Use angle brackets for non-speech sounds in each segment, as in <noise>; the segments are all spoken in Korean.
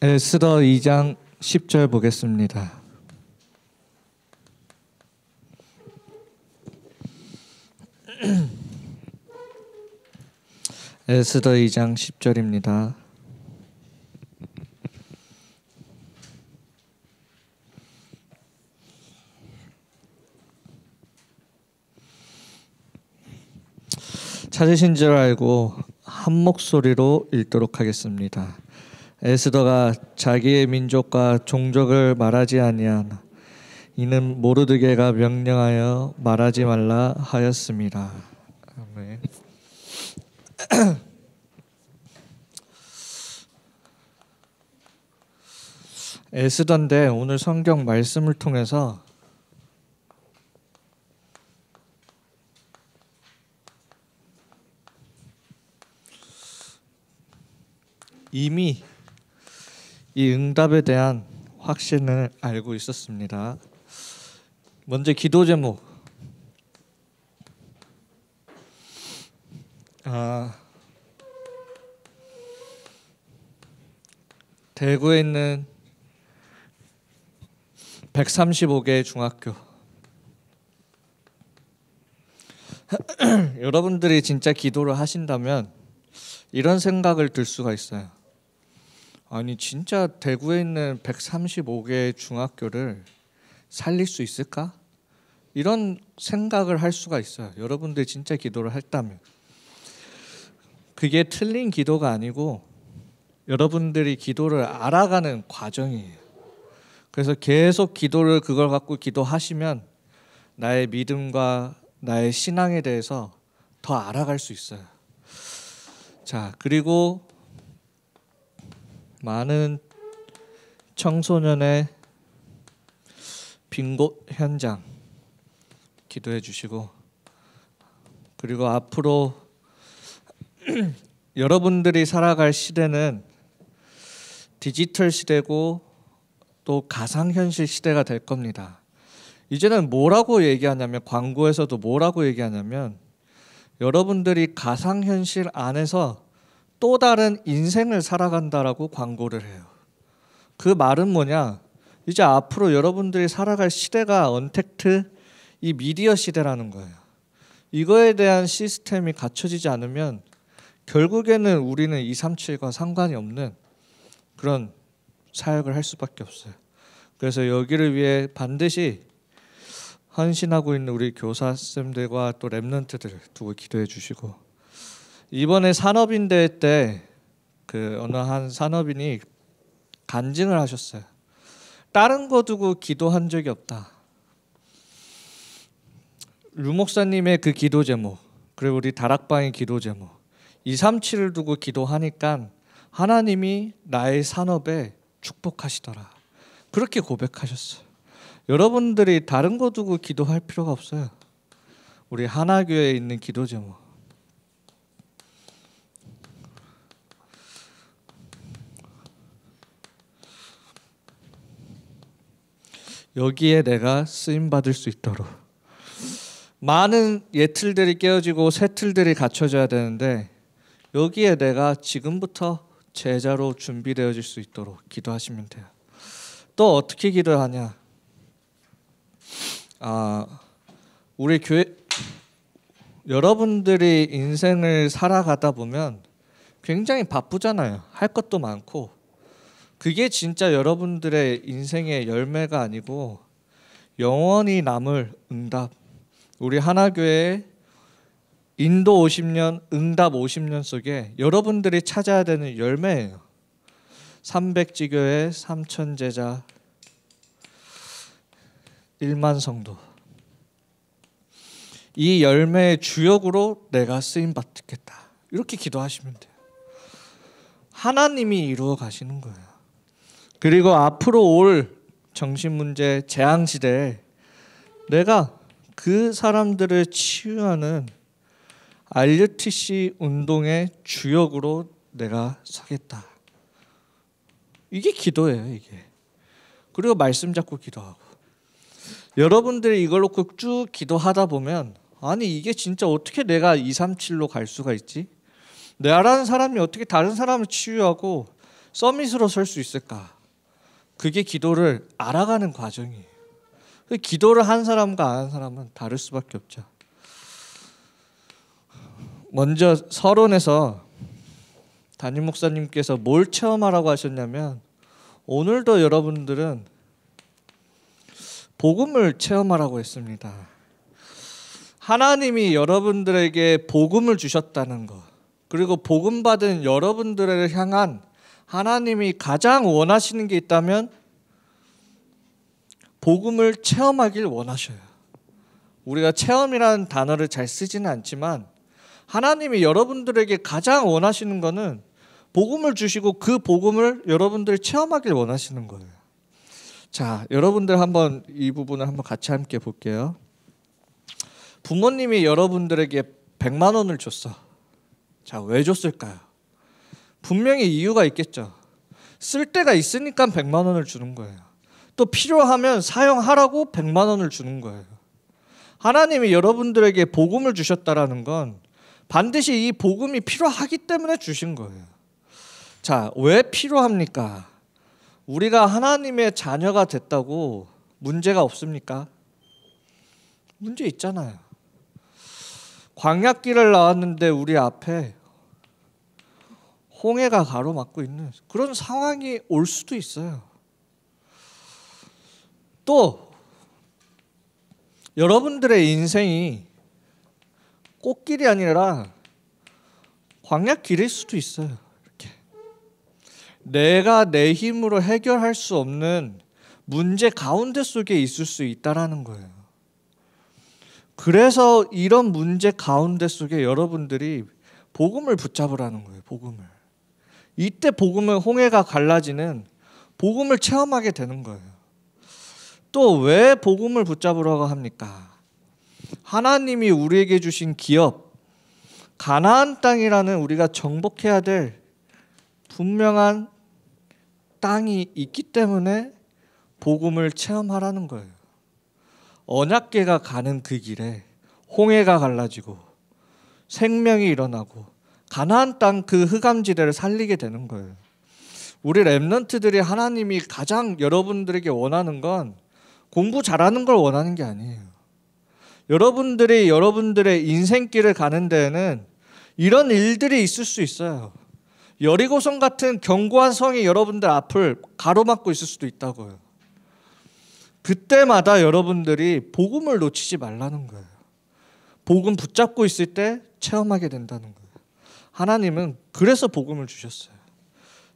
에스더 2장 10절 보겠습니다. <clears throat> 에스더 2장 10절입니다. 찾으신 줄 알고 한 목소리로 읽도록 하겠습니다. 에스더가 자기의 민족과 종족을 말하지 아니하나 이는 모르드게가 명령하여 말하지 말라 하였습니다. 아멘. <clears throat> 에스던데 오늘 성경 말씀을 통해서 이미 이 응답에 대한 확신을 알고 있었습니다. 먼저 기도 제목. 아, 대구에 있는 135개 중학교. <clears throat> 여러분들이 진짜 기도를 하신다면 이런 생각을 들 수가 있어요. 아니 진짜 대구에 있는 135개 중학교를 살릴 수 있을까? 이런 생각을 할 수가 있어요. 여러분들 진짜 기도를 했다면 그게 틀린 기도가 아니고 여러분들이 기도를 알아가는 과정이에요. 그래서 계속 기도를 그걸 갖고 기도하시면 나의 믿음과 나의 신앙에 대해서 더 알아갈 수 있어요. 자, 그리고 많은 청소년의 빈곳 현장 기도해 주시고 그리고 앞으로 <clears throat> 여러분들이 살아갈 시대는 디지털 시대고 또 가상현실 시대가 될 겁니다. 이제는 뭐라고 얘기하냐면 광고에서도 뭐라고 얘기하냐면 여러분들이 가상현실 안에서 또 다른 인생을 살아간다라고 광고를 해요. 그 말은 뭐냐? 이제 앞으로 여러분들이 살아갈 시대가 언택트 이 미디어 시대라는 거예요. 이거에 대한 시스템이 갖춰지지 않으면 결국에는 우리는 237과 상관이 없는 그런 사역을 할 수밖에 없어요. 그래서 여기를 위해 반드시 헌신하고 있는 우리 교사쌤들과 또 랩런트들 두고 기도해 주시고 이번에 산업인대회 때 그 어느 한 산업인이 간증을 하셨어요. 다른 거 두고 기도한 적이 없다. 류 목사님의 그 기도 제목 그리고 우리 다락방의 기도 제목 237을 두고 기도하니까 하나님이 나의 산업에 축복하시더라. 그렇게 고백하셨어요. 여러분들이 다른 거 두고 기도할 필요가 없어요. 우리 하나교회에 있는 기도 제목 여기에 내가 쓰임 받을 수 있도록 많은 예틀들이 깨어지고 새틀들이 갖춰져야 되는데 여기에 내가 지금부터 제자로 준비되어질 수 있도록 기도하시면 돼요. 또 어떻게 기도하냐? 아, 우리 교회 여러분들이 인생을 살아가다 보면 굉장히 바쁘잖아요. 할 것도 많고 그게 진짜 여러분들의 인생의 열매가 아니고 영원히 남을 응답. 우리 하나교회 인도 50년, 응답 50년 속에 여러분들이 찾아야 되는 열매예요. 300지교의 3천 제자 1만 성도. 이 열매의 주역으로 내가 쓰임 받겠다. 이렇게 기도하시면 돼요. 하나님이 이루어 가시는 거예요. 그리고 앞으로 올 정신문제 재앙시대에 내가 그 사람들을 치유하는 RUTC 운동의 주역으로 내가 서겠다. 이게 기도예요, 이게. 그리고 말씀 잡고 기도하고. 여러분들이 이걸 놓고 쭉 기도하다 보면 아니 이게 진짜 어떻게 내가 237로 갈 수가 있지? 내라는 사람이 어떻게 다른 사람을 치유하고 서밋으로 설 수 있을까? 그게 기도를 알아가는 과정이에요. 그 기도를 한 사람과 안 한 사람은 다를 수밖에 없죠. 먼저 서론에서 담임 목사님께서 뭘 체험하라고 하셨냐면 오늘도 여러분들은 복음을 체험하라고 했습니다. 하나님이 여러분들에게 복음을 주셨다는 것, 그리고 복음 받은 여러분들을 향한 하나님이 가장 원하시는 게 있다면 복음을 체험하길 원하셔요. 우리가 체험이라는 단어를 잘 쓰지는 않지만 하나님이 여러분들에게 가장 원하시는 거는 복음을 주시고 그 복음을 여러분들 체험하길 원하시는 거예요. 자, 여러분들 한번 이 부분을 한번 같이 함께 볼게요. 부모님이 여러분들에게 100만 원을 줬어. 자, 왜 줬을까요? 분명히 이유가 있겠죠. 쓸 데가 있으니까 100만 원을 주는 거예요. 또 필요하면 사용하라고 100만 원을 주는 거예요. 하나님이 여러분들에게 복음을 주셨다라는 건 반드시 이 복음이 필요하기 때문에 주신 거예요. 자, 왜 필요합니까? 우리가 하나님의 자녀가 됐다고 문제가 없습니까? 문제 있잖아요. 광약길을 나왔는데 우리 앞에 홍해가 가로막고 있는 그런 상황이 올 수도 있어요. 또 여러분들의 인생이 꽃길이 아니라 광약길일 수도 있어요. 이렇게 내가 내 힘으로 해결할 수 없는 문제 가운데 속에 있을 수 있다라는 거예요. 그래서 이런 문제 가운데 속에 여러분들이 복음을 붙잡으라는 거예요. 복음을. 이때 복음의 홍해가 갈라지는 복음을 체험하게 되는 거예요. 또 왜 복음을 붙잡으라고 합니까? 하나님이 우리에게 주신 기업 가나안 땅이라는 우리가 정복해야 될 분명한 땅이 있기 때문에 복음을 체험하라는 거예요. 언약계가 가는 그 길에 홍해가 갈라지고 생명이 일어나고 가나안 땅그 흑암지대를 살리게 되는 거예요. 우리 랩런트들이 하나님이 가장 여러분들에게 원하는 건 공부 잘하는 걸 원하는 게 아니에요. 여러분들이 여러분들의 인생길을 가는 데에는 이런 일들이 있을 수 있어요. 여리고성 같은 견고한 성이 여러분들 앞을 가로막고 있을 수도 있다고요. 그때마다 여러분들이 복음을 놓치지 말라는 거예요. 복음 붙잡고 있을 때 체험하게 된다는 거예요. 하나님은 그래서 복음을 주셨어요.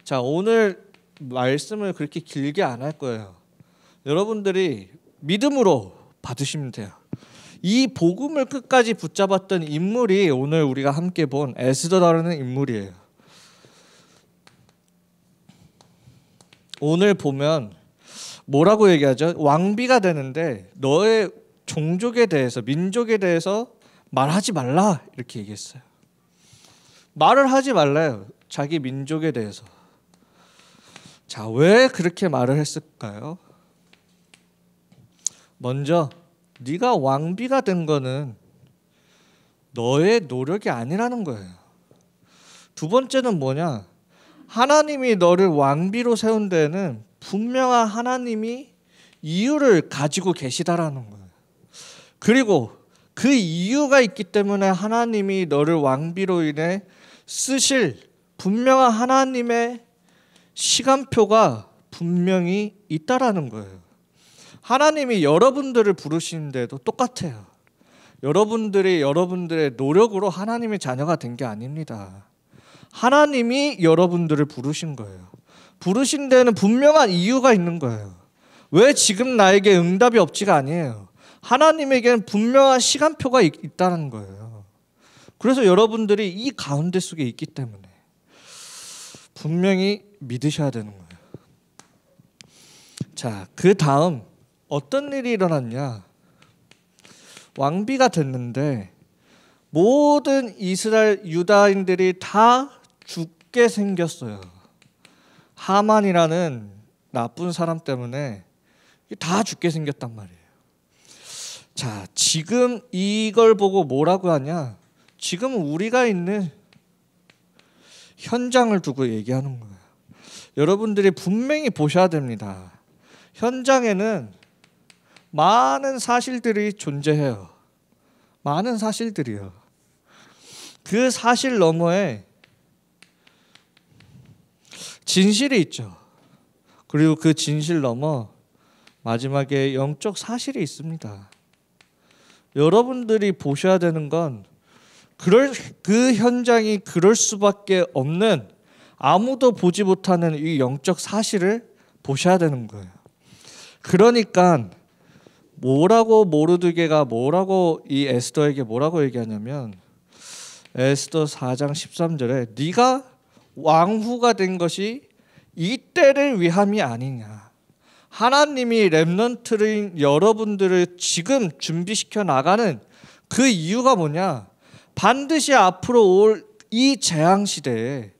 자, 오늘 말씀을 그렇게 길게 안 할 거예요. 여러분들이 믿음으로 받으시면 돼요. 이 복음을 끝까지 붙잡았던 인물이 오늘 우리가 함께 본 에스더라는 인물이에요. 오늘 보면 뭐라고 얘기하죠? 왕비가 되는데 너의 종족에 대해서 민족에 대해서 말하지 말라 이렇게 얘기했어요. 말을 하지 말래요. 자기 민족에 대해서. 자, 왜 그렇게 말을 했을까요? 먼저 네가 왕비가 된 거는 너의 노력이 아니라는 거예요. 두 번째는 뭐냐? 하나님이 너를 왕비로 세운 데는 분명한 하나님이 이유를 가지고 계시다라는 거예요. 그리고 그 이유가 있기 때문에 하나님이 너를 왕비로 인해 쓰실 분명한 하나님의 시간표가 분명히 있다라는 거예요. 하나님이 여러분들을 부르시는데도 똑같아요. 여러분들이 여러분들의 노력으로 하나님의 자녀가 된 게 아닙니다. 하나님이 여러분들을 부르신 거예요. 부르신 데는 분명한 이유가 있는 거예요. 왜 지금 나에게 응답이 없지가 아니에요. 하나님에게는 분명한 시간표가 있, 있다는 거예요. 그래서 여러분들이 이 가운데 속에 있기 때문에 분명히 믿으셔야 되는 거예요. 자, 그 다음 어떤 일이 일어났냐? 왕비가 됐는데 모든 이스라엘 유다인들이 다 죽게 생겼어요. 하만이라는 나쁜 사람 때문에 다 죽게 생겼단 말이에요. 자, 지금 이걸 보고 뭐라고 하냐? 지금 우리가 있는 현장을 두고 얘기하는 거예요. 여러분들이 분명히 보셔야 됩니다. 현장에는 많은 사실들이 존재해요. 많은 사실들이요. 그 사실 너머에 진실이 있죠. 그리고 그 진실 너머 마지막에 영적 사실이 있습니다. 여러분들이 보셔야 되는 건 그럴 그 현장이 그럴 수밖에 없는 아무도 보지 못하는 이 영적 사실을 보셔야 되는 거예요. 그러니까 뭐라고 모르드게가 뭐라고 이 에스더에게 뭐라고 얘기하냐면 에스더 4장 13절에 네가 왕후가 된 것이 이 때를 위함이 아니냐. 하나님이 렘넌트를 여러분들을 지금 준비시켜 나가는 그 이유가 뭐냐? 반드시 앞으로 올 이 재앙 시대에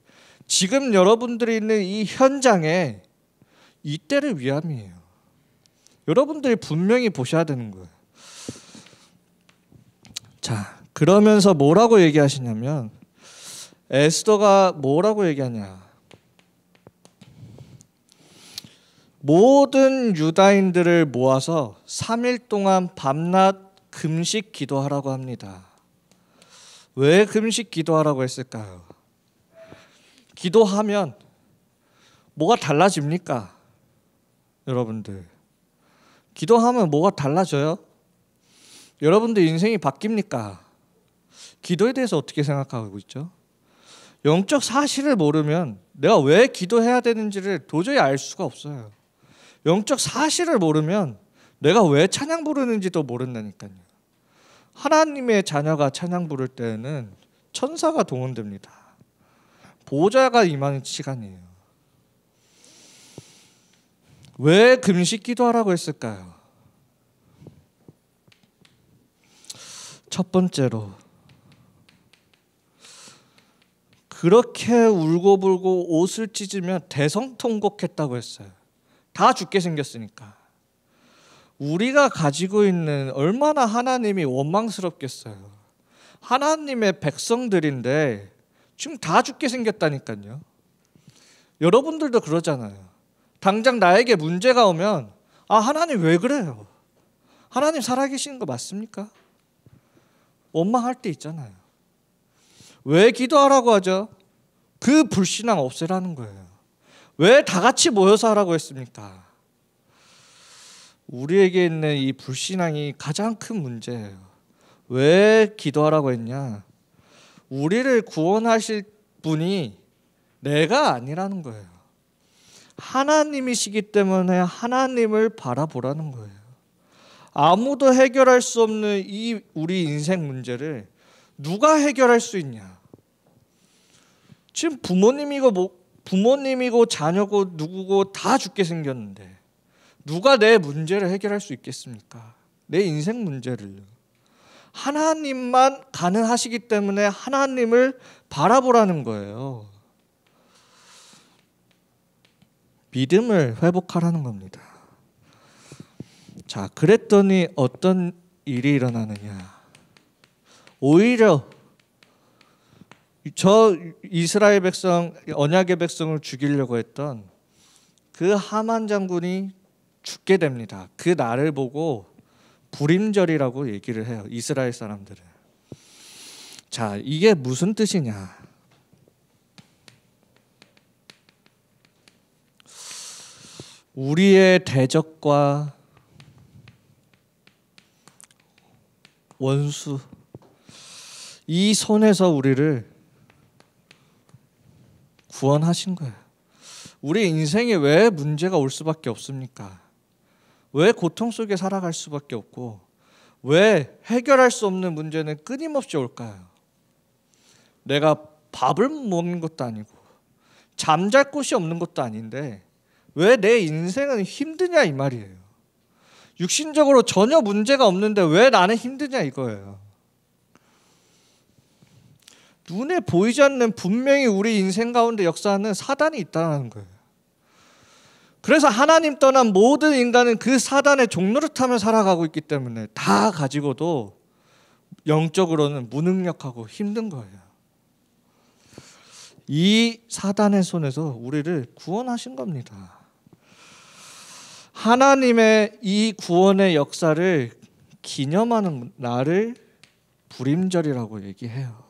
지금 여러분들이 있는 이 현장에 이때를 위함이에요. 여러분들이 분명히 보셔야 되는 거예요. 자, 그러면서 뭐라고 얘기하시냐면 에스더가 뭐라고 얘기하냐? 모든 유다인들을 모아서 3일 동안 밤낮 금식 기도하라고 합니다. 왜 금식 기도하라고 했을까요? 기도하면 뭐가 달라집니까? 여러분들. 기도하면 뭐가 달라져요? 여러분들 인생이 바뀝니까? 기도에 대해서 어떻게 생각하고 있죠? 영적 사실을 모르면 내가 왜 기도해야 되는지를 도저히 알 수가 없어요. 영적 사실을 모르면 내가 왜 찬양 부르는지도 모른다니까요. 하나님의 자녀가 찬양 부를 때는 천사가 동원됩니다. 보좌가 임하는 시간이에요. 왜 금식 기도하라고 했을까요? 첫 번째로 그렇게 울고불고 옷을 찢으면 대성통곡했다고 했어요. 다 죽게 생겼으니까. 우리가 가지고 있는 얼마나 하나님이 원망스럽겠어요. 하나님의 백성들인데 지금 다 죽게 생겼다니까요. 여러분들도 그러잖아요. 당장 나에게 문제가 오면 아 하나님 왜 그래요? 하나님 살아계시는 거 맞습니까? 원망할 때 있잖아요. 왜 기도하라고 하죠? 그 불신앙 없애라는 거예요. 왜 다 같이 모여서 하라고 했습니까? 우리에게 있는 이 불신앙이 가장 큰 문제예요. 왜 기도하라고 했냐? 우리를 구원하실 분이 내가 아니라는 거예요. 하나님이시기 때문에 하나님을 바라보라는 거예요. 아무도 해결할 수 없는 이 우리 인생 문제를 누가 해결할 수 있냐? 지금 부모님이고 뭐 부모님이고 자녀고 누구고 다 죽게 생겼는데 누가 내 문제를 해결할 수 있겠습니까? 내 인생 문제를 하나님만 가능하시기 때문에 하나님을 바라보라는 거예요. 믿음을 회복하라는 겁니다. 자, 그랬더니 어떤 일이 일어나느냐? 오히려 저 이스라엘 백성 언약의 백성을 죽이려고 했던 그 하만 장군이 죽게 됩니다. 그 날을 보고 불임절이라고 얘기를 해요. 이스라엘 사람들은. 자, 이게 무슨 뜻이냐? 우리의 대적과 원수 이 손에서 우리를 구원하신 거예요. 우리 인생에 왜 문제가 올 수밖에 없습니까? 왜 고통 속에 살아갈 수밖에 없고 왜 해결할 수 없는 문제는 끊임없이 올까요? 내가 밥을 먹는 것도 아니고 잠잘 곳이 없는 것도 아닌데 왜 내 인생은 힘드냐 이 말이에요. 육신적으로 전혀 문제가 없는데 왜 나는 힘드냐 이거예요. 눈에 보이지 않는 분명히 우리 인생 가운데 역사하는 사단이 있다는 거예요. 그래서 하나님 떠난 모든 인간은 그 사단의 종노릇하며 살아가고 있기 때문에 다 가지고도 영적으로는 무능력하고 힘든 거예요. 이 사단의 손에서 우리를 구원하신 겁니다. 하나님의 이 구원의 역사를 기념하는 날을 불임절이라고 얘기해요.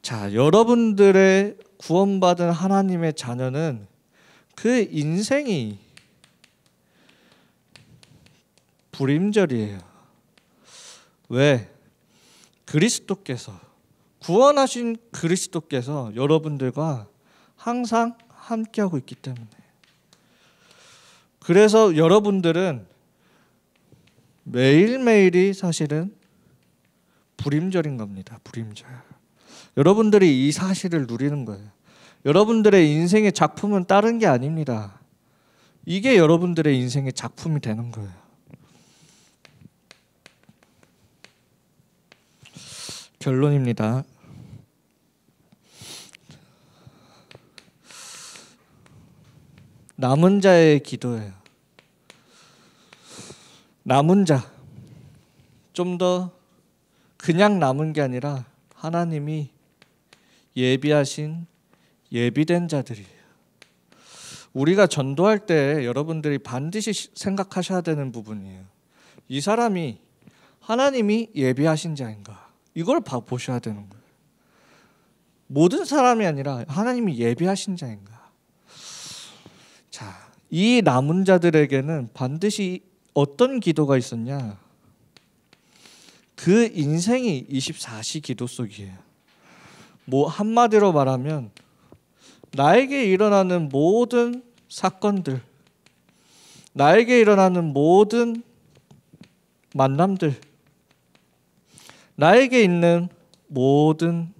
자, 여러분들의 구원받은 하나님의 자녀는 그 인생이 불임절이에요. 왜? 그리스도께서 구원하신 그리스도께서 여러분들과 항상 함께하고 있기 때문에 그래서 여러분들은 매일매일이 사실은 불임절인 겁니다. 불임절. 여러분들이 이 사실을 누리는 거예요. 여러분들의 인생의 작품은 다른 게 아닙니다. 이게 여러분들의 인생의 작품이 되는 거예요. 결론입니다. 남은 자의 기도예요. 남은 자. 좀 더 그냥 남은 게 아니라 하나님이 예비하신 예비된 자들이에요. 우리가 전도할 때 여러분들이 반드시 생각하셔야 되는 부분이에요. 이 사람이 하나님이 예비하신 자인가? 이걸 봐 보셔야 되는 거예요. 모든 사람이 아니라 하나님이 예비하신 자인가? 자, 이 남은 자들에게는 반드시 어떤 기도가 있었냐? 그 인생이 24시 기도 속이에요. 뭐 한마디로 말하면 나에게 일어나는 모든 사건들, 나에게 일어나는 모든 만남들, 나에게 있는 모든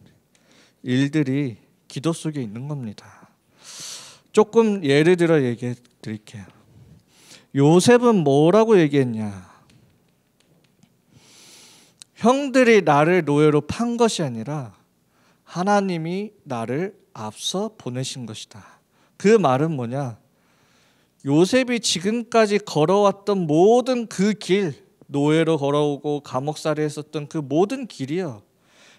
일들이 기도 속에 있는 겁니다. 조금 예를 들어 얘기해 드릴게요. 요셉은 뭐라고 얘기했냐? 형들이 나를 노예로 판 것이 아니라 하나님이 나를 앞서 보내신 것이다. 그 말은 뭐냐? 요셉이 지금까지 걸어왔던 모든 그 길, 노예로 걸어오고 감옥살이 했었던 그 모든 길이요.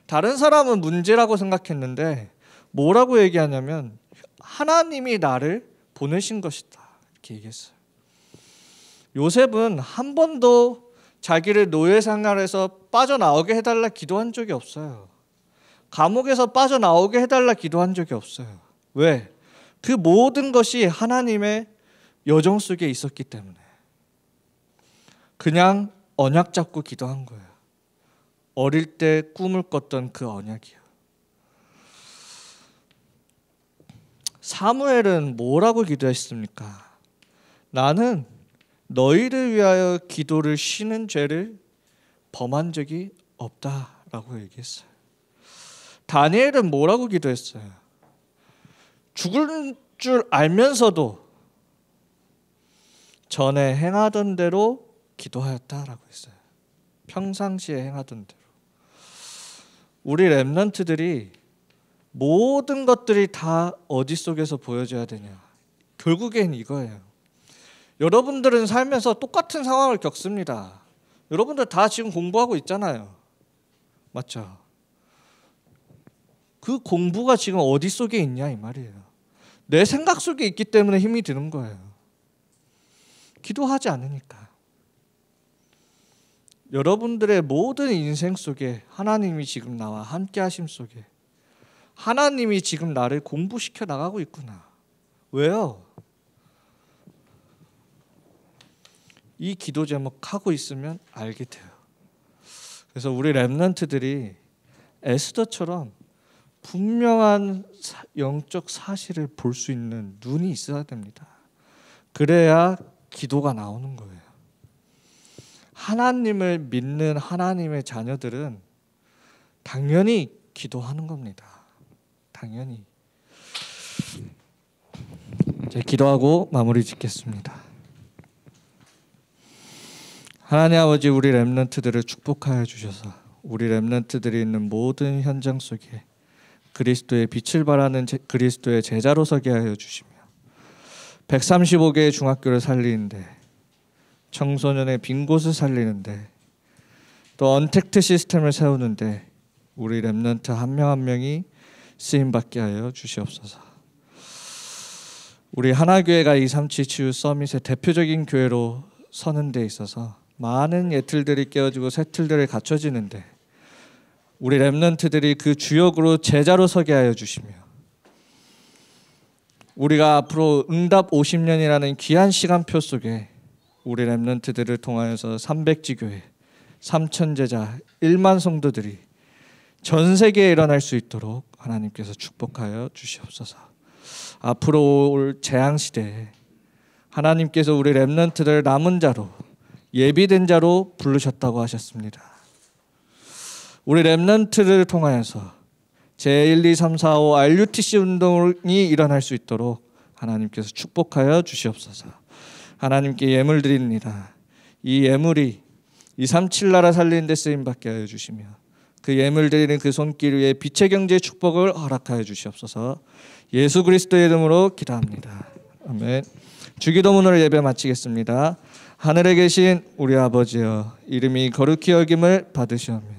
다른 사람은 문제라고 생각했는데 뭐라고 얘기하냐면 하나님이 나를 보내신 것이다. 이렇게 얘기했어요. 요셉은 한 번도 자기를 노예 생활에서 빠져나오게 해달라 기도한 적이 없어요. 감옥에서 빠져나오게 해달라 기도한 적이 없어요. 왜? 그 모든 것이 하나님의 여정 속에 있었기 때문에. 그냥 언약 잡고 기도한 거예요. 어릴 때 꿈을 꿨던 그 언약이요. 사무엘은 뭐라고 기도했습니까? 나는 너희를 위하여 기도를 쉬는 죄를 범한 적이 없다라고 얘기했어요. 다니엘은 뭐라고 기도했어요? 죽을 줄 알면서도 전에 행하던 대로 기도하였다라고 했어요. 평상시에 행하던 대로. 우리 랩런트들이 모든 것들이 다 어디 속에서 보여져야 되냐. 결국엔 이거예요. 여러분들은 살면서 똑같은 상황을 겪습니다. 여러분들 다 지금 공부하고 있잖아요. 맞죠? 그 공부가 지금 어디 속에 있냐 이 말이에요. 내 생각 속에 있기 때문에 힘이 드는 거예요. 기도하지 않으니까. 여러분들의 모든 인생 속에 하나님이 지금 나와 함께 하심 속에 하나님이 지금 나를 공부시켜 나가고 있구나. 왜요? 이 기도 제목 하고 있으면 알게 돼요. 그래서 우리 랩런트들이 에스더처럼 분명한 영적 사실을 볼 수 있는 눈이 있어야 됩니다. 그래야 기도가 나오는 거예요. 하나님을 믿는 하나님의 자녀들은 당연히 기도하는 겁니다. 당연히. 제 기도하고 마무리 짓겠습니다. 하나님 아버지 우리 렘넌트들을 축복하여 주셔서 우리 렘넌트들이 있는 모든 현장 속에 그리스도의 빛을 바라는 제, 그리스도의 제자로 서게 하여 주시며 135개의 중학교를 살리는데 청소년의 빈 곳을 살리는데 또 언택트 시스템을 세우는데 우리 랩런트한 명 한 명이 쓰임 받게 하여 주시옵소서. 우리 하나교회가 237치유 서밋의 대표적인 교회로 서는 데 있어서 많은 예틀들이 깨어지고 새틀들이 갖춰지는데 우리 렘넌트들이 그 주역으로 제자로 서게 하여 주시며 우리가 앞으로 응답 50년이라는 귀한 시간표 속에 우리 렘넌트들을 통하여서 300지교회 3천 제자 1만 성도들이 전 세계에 일어날 수 있도록 하나님께서 축복하여 주시옵소서. 앞으로 올 재앙 시대에 하나님께서 우리 렘넌트를 남은 자로 예비된 자로 부르셨다고 하셨습니다. 우리 랩런트를 통하여서 제1, 2, 3, 4, 5 RUTC 운동이 일어날 수 있도록 하나님께서 축복하여 주시옵소서. 하나님께 예물 드립니다. 이 예물이 이 삼칠나라 살리는 데 쓰임 받게 하여 주시며 그 예물 드리는 그 손길 위에 빛의 경제의 축복을 허락하여 주시옵소서. 예수 그리스도의 이름으로 기도합니다. 아멘. 주기도문으 예배 마치겠습니다. 하늘에 계신 우리 아버지여 이름이 거룩히 여김을 받으시오며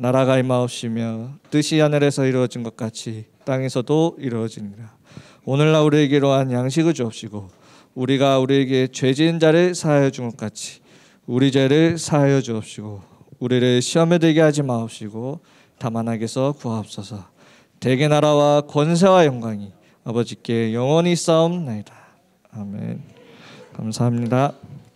나라가 임하옵시며 뜻이 하늘에서 이루어진 것 같이 땅에서도 이루어지니라. 오늘날 우리에게 이한 양식을 주옵시고 우리가 우리에게 죄지은 자를 사하여 준 것 같이 우리 죄를 사하여 주옵시고 우리를 시험에 들게 하지 마옵시고 다만 하게서 구하옵소서. 대개 나라와 권세와 영광이 아버지께 영원히 싸움나이다. 아멘. 감사합니다.